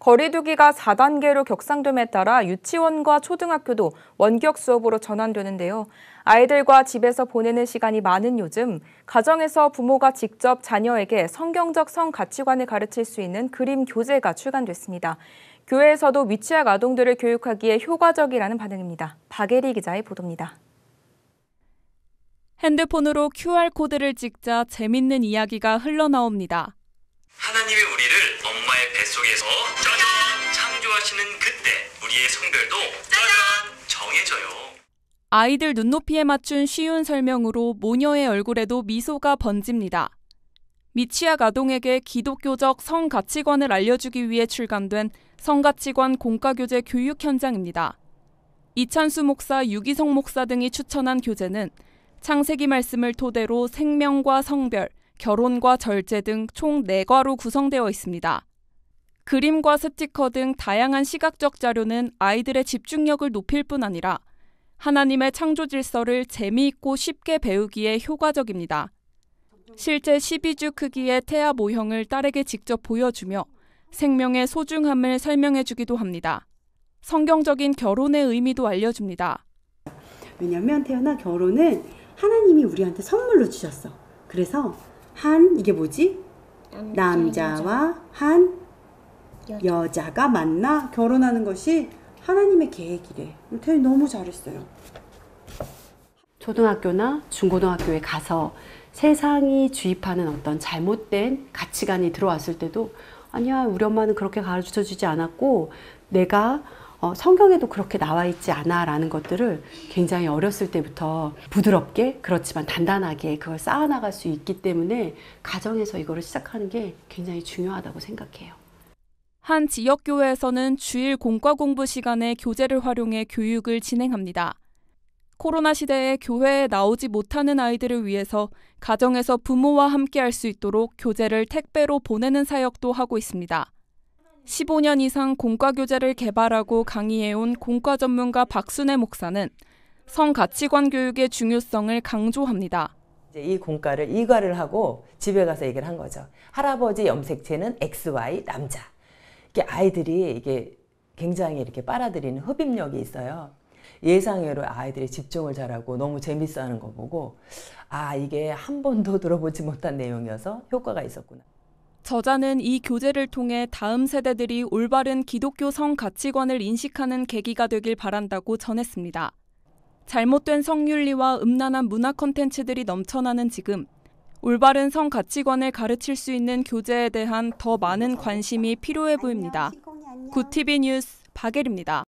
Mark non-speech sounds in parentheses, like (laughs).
거리두기가 4단계로 격상됨에 따라 유치원과 초등학교도 원격 수업으로 전환되는데요. 아이들과 집에서 보내는 시간이 많은 요즘 가정에서 부모가 직접 자녀에게 성경적 성 가치관을 가르칠 수 있는 그림 교재가 출간됐습니다. 교회에서도 위치학 아동들을 교육하기에 효과적이라는 반응입니다. 박예리 기자의 보도입니다. 핸드폰으로 QR코드를 찍자 재밌는 이야기가 흘러나옵니다. 하나님이 우리를 뱃속에서 그 짜잔! 창조하시는 그때 우리의 성별도 짜잔! 정해져요. 아이들 눈높이에 맞춘 쉬운 설명으로 모녀의 얼굴에도 미소가 번집니다. 미취학 아동에게 기독교적 성 가치관을 알려주기 위해 출간된 성가치관 공과교재 교육 현장입니다. 이찬수 목사, 유기성 목사 등이 추천한 교재는 창세기 말씀을 토대로 생명과 성별, 결혼과 절제 등 총 4과로 구성되어 있습니다. 그림과 스티커 등 다양한 시각적 자료는 아이들의 집중력을 높일 뿐 아니라 하나님의 창조 질서를 재미있고 쉽게 배우기에 효과적입니다. 실제 12주 크기의 태아 모형을 딸에게 직접 보여주며 생명의 소중함을 설명해 주기도 합니다. 성경적인 결혼의 의미도 알려줍니다. 왜냐하면 태어나 결혼은 하나님이 우리한테 선물로 주셨어. 그래서 한 이게 뭐지? 남자와 한 여자가 만나 결혼하는 것이 하나님의 계획이래. 태윤 너무 잘했어요. 초등학교나 중고등학교에 가서 세상이 주입하는 어떤 잘못된 가치관이 들어왔을 때도 아니야 우리 엄마는 그렇게 가르쳐 주지 않았고 내가 어, 성경에도 그렇게 나와 있지 않아 라는 것들을 굉장히 어렸을 때부터 부드럽게 그렇지만 단단하게 그걸 쌓아나갈 수 있기 때문에 가정에서 이거를 시작하는 게 굉장히 중요하다고 생각해요. 한 지역교회에서는 주일 공과 공부 시간에 교재를 활용해 교육을 진행합니다. 코로나 시대에 교회에 나오지 못하는 아이들을 위해서 가정에서 부모와 함께 할 수 있도록 교재를 택배로 보내는 사역도 하고 있습니다. 15년 이상 공과 교재를 개발하고 강의해온 공과 전문가 박순애 목사는 성가치관 교육의 중요성을 강조합니다. 이제이 공과를 이과를 하고 집에 가서 얘기를 한 거죠. 할아버지 염색체는 XY 남자. 이게 아이들이 이게 굉장히 이렇게 빨아들이는 흡입력이 있어요. 예상외로 아이들이 집중을 잘하고 너무 재밌어 하는 거 보고 아 이게 한 번도 (laughs) 들어보지 못한 내용이어서 효과가 있었구나. 저자는 이 교재를 통해 다음 세대들이 올바른 기독교 성 가치관을 인식하는 계기가 되길 바란다고 전했습니다. 잘못된 성윤리와 음란한 문화 콘텐츠들이 넘쳐나는 지금 올바른 성 가치관을 가르칠 수 있는 교재에 대한 더 많은 관심이 필요해 보입니다. 구티비 뉴스 박예리입니다.